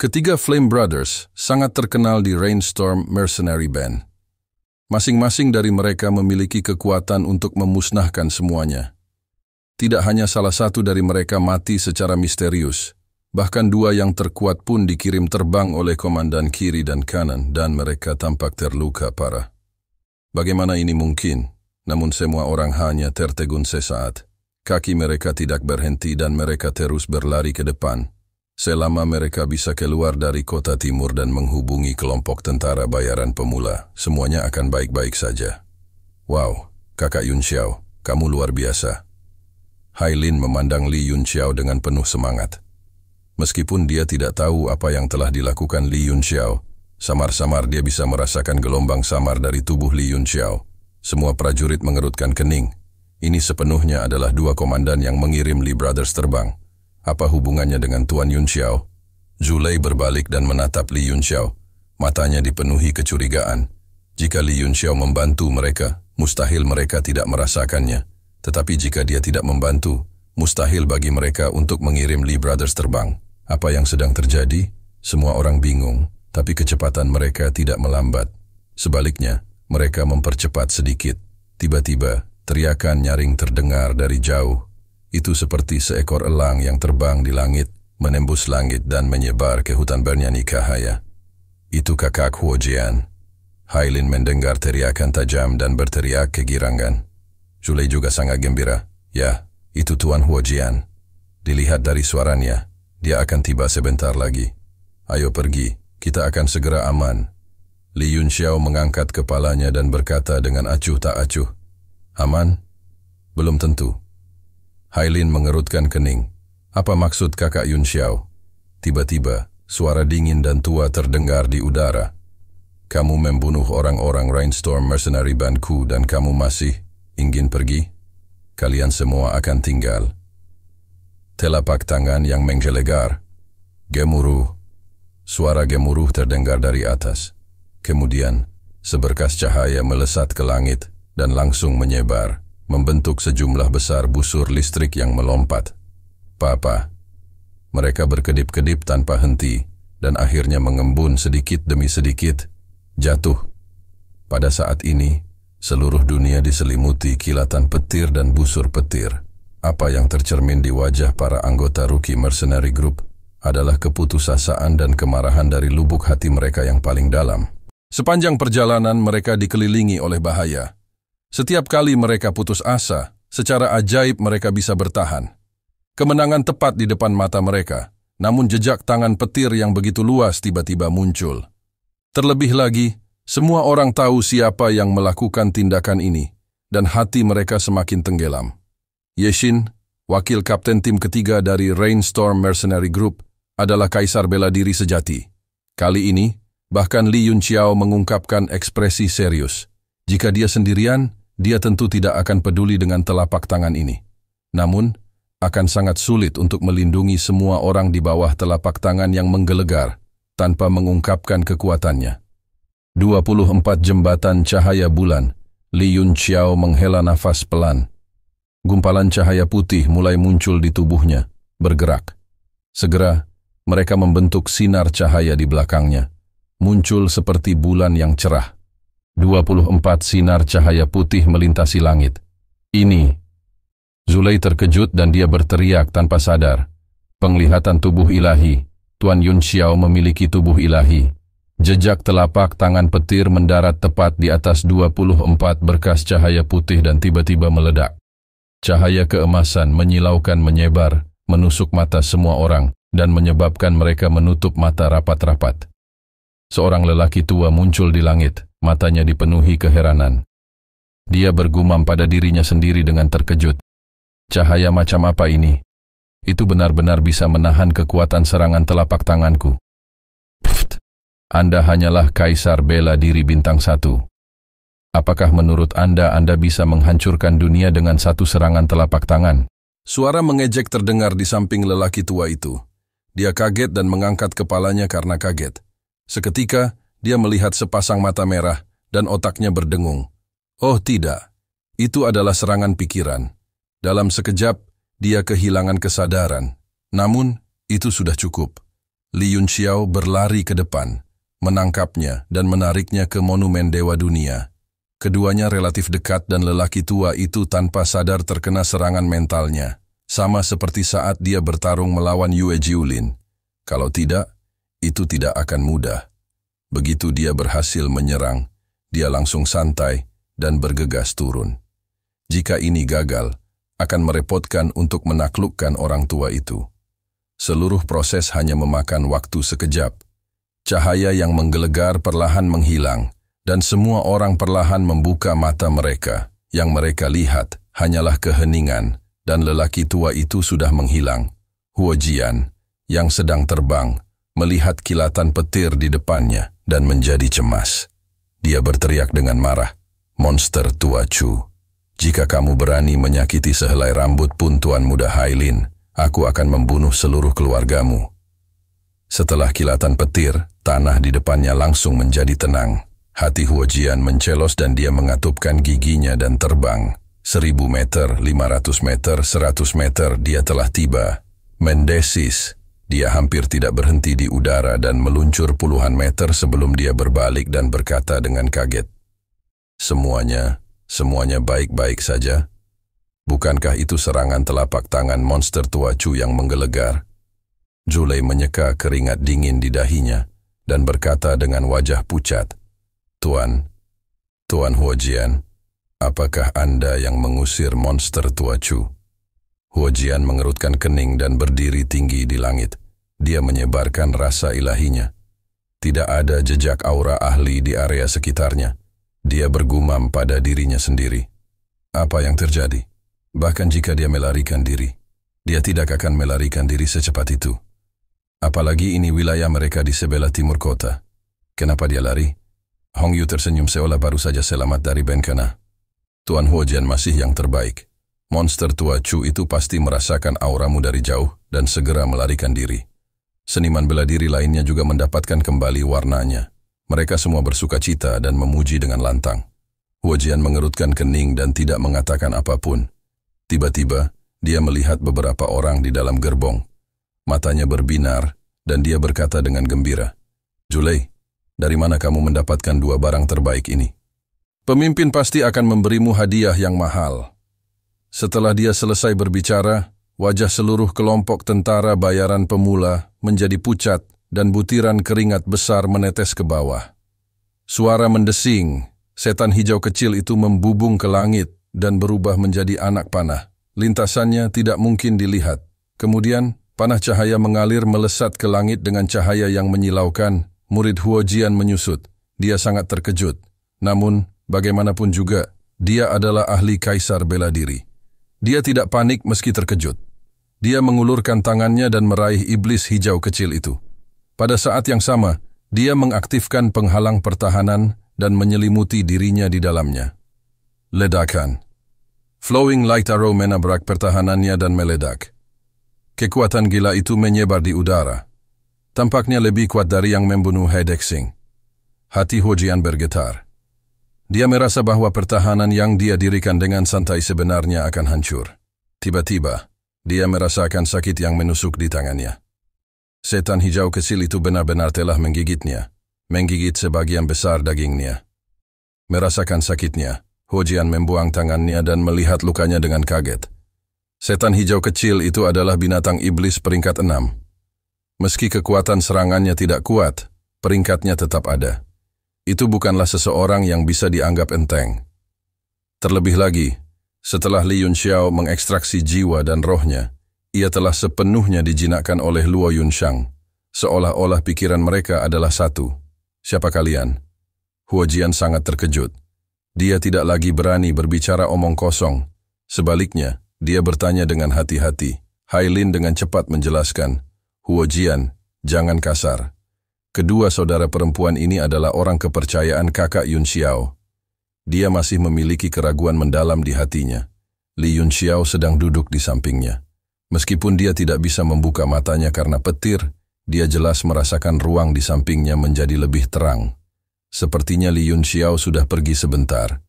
Ketiga Flame Brothers sangat terkenal di Rainstorm Mercenary Band. Masing-masing dari mereka memiliki kekuatan untuk memusnahkan semuanya. Tidak hanya salah satu dari mereka mati secara misterius, bahkan dua yang terkuat pun dikirim terbang oleh komandan kiri dan kanan dan mereka tampak terluka parah. Bagaimana ini mungkin? Namun semua orang hanya tertegun sesaat. Kaki mereka tidak berhenti dan mereka terus berlari ke depan. Selama mereka bisa keluar dari kota timur dan menghubungi kelompok tentara bayaran pemula, semuanya akan baik-baik saja. Wow, kakak Yun Xiao, kamu luar biasa. Hai Lin memandang Li Yun Xiao dengan penuh semangat. Meskipun dia tidak tahu apa yang telah dilakukan Li Yun Xiao, samar-samar dia bisa merasakan gelombang samar dari tubuh Li Yun Xiao. Semua prajurit mengerutkan kening. Ini sepenuhnya adalah dua komandan yang mengirim Li Brothers terbang. Apa hubungannya dengan Tuan Yun Xiao? Zulei berbalik dan menatap Li Yun Xiao. Matanya dipenuhi kecurigaan. Jika Li Yun Xiao membantu mereka, mustahil mereka tidak merasakannya. Tetapi jika dia tidak membantu, mustahil bagi mereka untuk mengirim Li Brothers terbang. Apa yang sedang terjadi? Semua orang bingung, tapi kecepatan mereka tidak melambat. Sebaliknya, mereka mempercepat sedikit. Tiba-tiba, teriakan nyaring terdengar dari jauh. Itu seperti seekor elang yang terbang di langit, menembus langit dan menyebar ke hutan bernyanyi Kahaya. Itu kakak Huo Jian. Hailin mendengar teriakan tajam dan berteriak kegirangan. Julei juga sangat gembira. Ya, itu Tuan Huo Jian. Dilihat dari suaranya, dia akan tiba sebentar lagi. Ayo pergi, kita akan segera aman. Li Yun Xiao mengangkat kepalanya dan berkata dengan acuh tak acuh. Aman? Belum tentu. Hailin mengerutkan kening. Apa maksud kakak Yun Xiao? Tiba-tiba, suara dingin dan tua terdengar di udara. Kamu membunuh orang-orang Rainstorm Mercenary Banku dan kamu masih ingin pergi? Kalian semua akan tinggal. Telapak tangan yang menggelegar. Gemuruh. Suara gemuruh terdengar dari atas. Kemudian, seberkas cahaya melesat ke langit dan langsung menyebar membentuk sejumlah besar busur listrik yang melompat. Papa, mereka berkedip-kedip tanpa henti dan akhirnya mengembun sedikit demi sedikit, jatuh. Pada saat ini, seluruh dunia diselimuti kilatan petir dan busur petir. Apa yang tercermin di wajah para anggota Rookie Mercenary Group adalah keputusasaan dan kemarahan dari lubuk hati mereka yang paling dalam. Sepanjang perjalanan mereka dikelilingi oleh bahaya. Setiap kali mereka putus asa, secara ajaib mereka bisa bertahan. Kemenangan tepat di depan mata mereka, namun jejak tangan petir yang begitu luas tiba-tiba muncul. Terlebih lagi, semua orang tahu siapa yang melakukan tindakan ini, dan hati mereka semakin tenggelam. Yeshin, wakil kapten tim ketiga dari Rainstorm Mercenary Group, adalah kaisar bela diri sejati. Kali ini, bahkan Li Yunqiao mengungkapkan ekspresi serius. Jika dia sendirian, dia tentu tidak akan peduli dengan telapak tangan ini. Namun, akan sangat sulit untuk melindungi semua orang di bawah telapak tangan yang menggelegar tanpa mengungkapkan kekuatannya. 24 jembatan cahaya bulan, Li Yun Xiao menghela nafas pelan. Gumpalan cahaya putih mulai muncul di tubuhnya, bergerak. Segera, mereka membentuk sinar cahaya di belakangnya, muncul seperti bulan yang cerah. 24 sinar cahaya putih melintasi langit. Ini. Zulai terkejut dan dia berteriak tanpa sadar. Penglihatan tubuh ilahi. Tuan Yun Xiao memiliki tubuh ilahi. Jejak telapak tangan petir mendarat tepat di atas 24 berkas cahaya putih dan tiba-tiba meledak. Cahaya keemasan menyilaukan menyebar, menusuk mata semua orang, dan menyebabkan mereka menutup mata rapat-rapat. Seorang lelaki tua muncul di langit matanya dipenuhi keheranan. Dia bergumam pada dirinya sendiri dengan terkejut. Cahaya macam apa ini? Itu benar-benar bisa menahan kekuatan serangan telapak tanganku. Pft, Anda hanyalah kaisar bela diri bintang satu. Apakah menurut Anda Anda bisa menghancurkan dunia dengan satu serangan telapak tangan? Suara mengejek terdengar di samping lelaki tua itu. Dia kaget dan mengangkat kepalanya karena kaget. Seketika, dia melihat sepasang mata merah dan otaknya berdengung. Oh tidak, itu adalah serangan pikiran. Dalam sekejap, dia kehilangan kesadaran. Namun, itu sudah cukup. Li Yun Xiao berlari ke depan, menangkapnya dan menariknya ke Monumen Dewa Dunia. Keduanya relatif dekat dan lelaki tua itu tanpa sadar terkena serangan mentalnya, sama seperti saat dia bertarung melawan Yue Jiulin. Kalau tidak, itu tidak akan mudah. Begitu dia berhasil menyerang, dia langsung santai dan bergegas turun. Jika ini gagal, akan merepotkan untuk menaklukkan orang tua itu. Seluruh proses hanya memakan waktu sekejap. Cahaya yang menggelegar perlahan menghilang, dan semua orang perlahan membuka mata mereka. Yang mereka lihat hanyalah keheningan, dan lelaki tua itu sudah menghilang. Huo Jian yang sedang terbang, melihat kilatan petir di depannya dan menjadi cemas. Dia berteriak dengan marah, Monster tua Chu, jika kamu berani menyakiti sehelai rambut pun Tuan Muda Hailin, aku akan membunuh seluruh keluargamu. Setelah kilatan petir, tanah di depannya langsung menjadi tenang. Hati Huojian mencelos dan dia mengatupkan giginya dan terbang. seribu meter, lima ratus meter, seratus meter, dia telah tiba. Mendesis, dia hampir tidak berhenti di udara dan meluncur puluhan meter sebelum dia berbalik dan berkata dengan kaget, Semuanya, semuanya baik-baik saja. Bukankah itu serangan telapak tangan monster tua Chu yang menggelegar? Zulei menyeka keringat dingin di dahinya dan berkata dengan wajah pucat, Tuan, Tuan Huo Jian, apakah Anda yang mengusir monster tua Chu? Huo Jian mengerutkan kening dan berdiri tinggi di langit. Dia menyebarkan rasa ilahinya. Tidak ada jejak aura ahli di area sekitarnya. Dia bergumam pada dirinya sendiri. Apa yang terjadi? Bahkan jika dia melarikan diri, dia tidak akan melarikan diri secepat itu. Apalagi ini wilayah mereka di sebelah timur kota. Kenapa dia lari? Hong Yu tersenyum seolah baru saja selamat dari bencana. Tuan Huo Jian masih yang terbaik. Monster tua Chu itu pasti merasakan auramu dari jauh dan segera melarikan diri. Seniman bela diri lainnya juga mendapatkan kembali warnanya. Mereka semua bersuka cita dan memuji dengan lantang. Wajian mengerutkan kening dan tidak mengatakan apapun. Tiba-tiba, dia melihat beberapa orang di dalam gerbong. Matanya berbinar, dan dia berkata dengan gembira, Julei, dari mana kamu mendapatkan dua barang terbaik ini? Pemimpin pasti akan memberimu hadiah yang mahal. Setelah dia selesai berbicara, wajah seluruh kelompok tentara bayaran pemula menjadi pucat dan butiran keringat besar menetes ke bawah. Suara mendesing, setan hijau kecil itu membubung ke langit dan berubah menjadi anak panah. Lintasannya tidak mungkin dilihat. Kemudian, panah cahaya mengalir melesat ke langit dengan cahaya yang menyilaukan. Murid Huo Jian menyusut. Dia sangat terkejut. Namun, bagaimanapun juga, dia adalah ahli kaisar bela diri. Dia tidak panik meski terkejut. Dia mengulurkan tangannya dan meraih iblis hijau kecil itu. Pada saat yang sama, dia mengaktifkan penghalang pertahanan dan menyelimuti dirinya di dalamnya. Ledakan Flowing Light Arrow menabrak pertahanannya dan meledak. Kekuatan gila itu menyebar di udara. Tampaknya lebih kuat dari yang membunuh Hedexing. Hati Hojian bergetar. Dia merasa bahwa pertahanan yang dia dirikan dengan santai sebenarnya akan hancur. Tiba-tiba, dia merasakan sakit yang menusuk di tangannya. Setan hijau kecil itu benar-benar telah menggigitnya, menggigit sebagian besar dagingnya. Merasakan sakitnya, Hojian membuang tangannya dan melihat lukanya dengan kaget. Setan hijau kecil itu adalah binatang iblis peringkat enam. Meski kekuatan serangannya tidak kuat, peringkatnya tetap ada. Itu bukanlah seseorang yang bisa dianggap enteng. Terlebih lagi, setelah Li Yunxiao mengekstraksi jiwa dan rohnya, ia telah sepenuhnya dijinakkan oleh Luo Yunshang, seolah-olah pikiran mereka adalah satu. Siapa kalian? Huo Jian sangat terkejut. Dia tidak lagi berani berbicara omong kosong. Sebaliknya, dia bertanya dengan hati-hati. Hai Lin dengan cepat menjelaskan, Huo Jian, jangan kasar. Kedua saudara perempuan ini adalah orang kepercayaan kakak Yun Xiao. Dia masih memiliki keraguan mendalam di hatinya. Li Yun Xiao sedang duduk di sampingnya. Meskipun dia tidak bisa membuka matanya karena petir, dia jelas merasakan ruang di sampingnya menjadi lebih terang. Sepertinya Li Yun Xiao sudah pergi sebentar.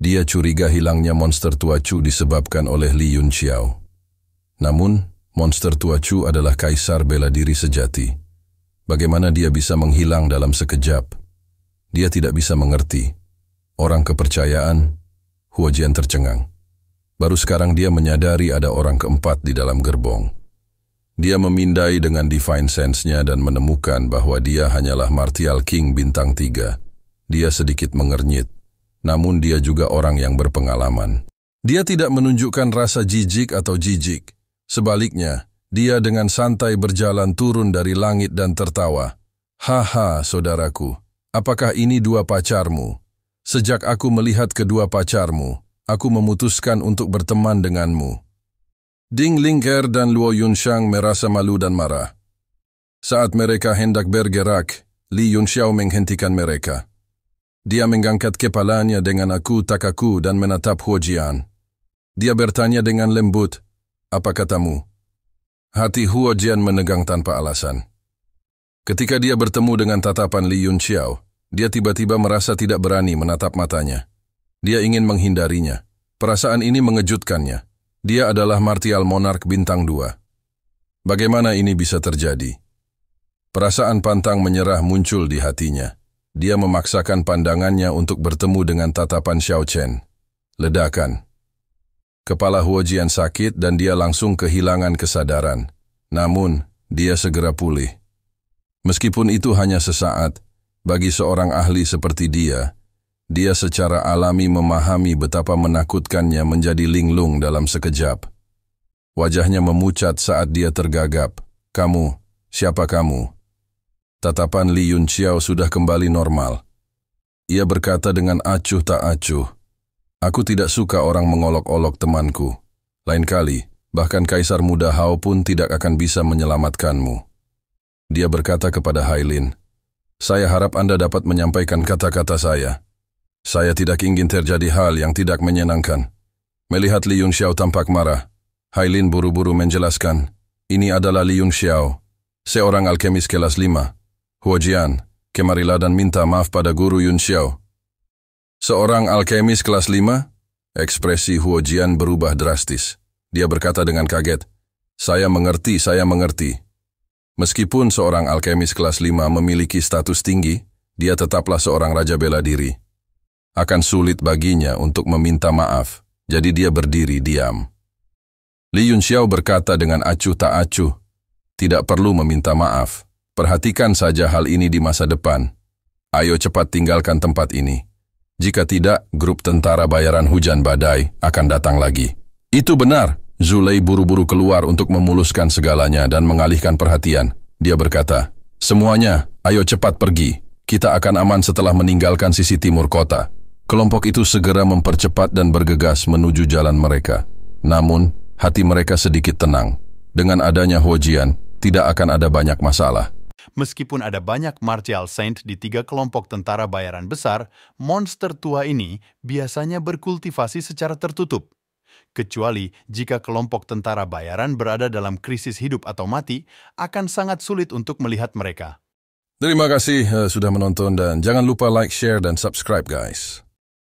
Dia curiga hilangnya monster tua Chu disebabkan oleh Li Yun Xiao. Namun, monster tua Chu adalah kaisar bela diri sejati. Bagaimana dia bisa menghilang dalam sekejap? Dia tidak bisa mengerti. Orang kepercayaan, Huojian tercengang. Baru sekarang dia menyadari ada orang keempat di dalam gerbong. Dia memindai dengan divine sense-nya dan menemukan bahwa dia hanyalah Martial King bintang tiga. Dia sedikit mengernyit, namun dia juga orang yang berpengalaman. Dia tidak menunjukkan rasa jijik atau jijik. Sebaliknya, dia dengan santai berjalan turun dari langit dan tertawa. Haha, saudaraku, apakah ini dua pacarmu? Sejak aku melihat kedua pacarmu, aku memutuskan untuk berteman denganmu. Ding Lingker dan Luo Yunshang merasa malu dan marah. Saat mereka hendak bergerak, Li Yunxiao menghentikan mereka. Dia mengangkat kepalanya dengan aku takaku dan menatap Huo Jian. Dia bertanya dengan lembut, apa katamu? Hati Huo Jian menegang tanpa alasan. Ketika dia bertemu dengan tatapan Li Yunxiao, dia tiba-tiba merasa tidak berani menatap matanya. Dia ingin menghindarinya. Perasaan ini mengejutkannya. Dia adalah Martial Monarch Bintang Dua. Bagaimana ini bisa terjadi? Perasaan pantang menyerah muncul di hatinya. Dia memaksakan pandangannya untuk bertemu dengan tatapan Xiao Chen. Ledakan. Kepala Huo Jian sakit dan dia langsung kehilangan kesadaran. Namun, dia segera pulih. Meskipun itu hanya sesaat, bagi seorang ahli seperti dia, dia secara alami memahami betapa menakutkannya menjadi linglung dalam sekejap. Wajahnya memucat saat dia tergagap. Kamu, siapa kamu? Tatapan Li Yun Xiao sudah kembali normal. Ia berkata dengan acuh tak acuh, Aku tidak suka orang mengolok-olok temanku. Lain kali, bahkan Kaisar Muda Hao pun tidak akan bisa menyelamatkanmu. Dia berkata kepada Hailin, saya harap Anda dapat menyampaikan kata-kata saya. Saya tidak ingin terjadi hal yang tidak menyenangkan. Melihat Li Yunxiao tampak marah, Hailin buru-buru menjelaskan, ini adalah Li Yunxiao, seorang alkemis kelas 5. Jian kemarilah dan minta maaf pada guru Yunxiao. Seorang alkemis kelas lima? Ekspresi Huo Jian berubah drastis. Dia berkata dengan kaget, saya mengerti, saya mengerti. Meskipun seorang alkemis kelas 5 memiliki status tinggi, dia tetaplah seorang raja bela diri. Akan sulit baginya untuk meminta maaf, jadi dia berdiri diam. Li Yunxiao berkata dengan acuh tak acuh, tidak perlu meminta maaf, perhatikan saja hal ini di masa depan. Ayo cepat tinggalkan tempat ini. Jika tidak, grup tentara bayaran hujan badai akan datang lagi. Itu benar, Zulai buru-buru keluar untuk memuluskan segalanya dan mengalihkan perhatian. Dia berkata, Semuanya, ayo cepat pergi. Kita akan aman setelah meninggalkan sisi timur kota. Kelompok itu segera mempercepat dan bergegas menuju jalan mereka. Namun, hati mereka sedikit tenang. Dengan adanya Hojian, tidak akan ada banyak masalah. Meskipun ada banyak martial saint di tiga kelompok tentara bayaran besar, monster tua ini biasanya berkultivasi secara tertutup kecuali jika kelompok tentara bayaran berada dalam krisis hidup atau mati, akan sangat sulit untuk melihat mereka. Terima kasih uh, sudah menonton dan jangan lupa like, share, dan subscribe guys.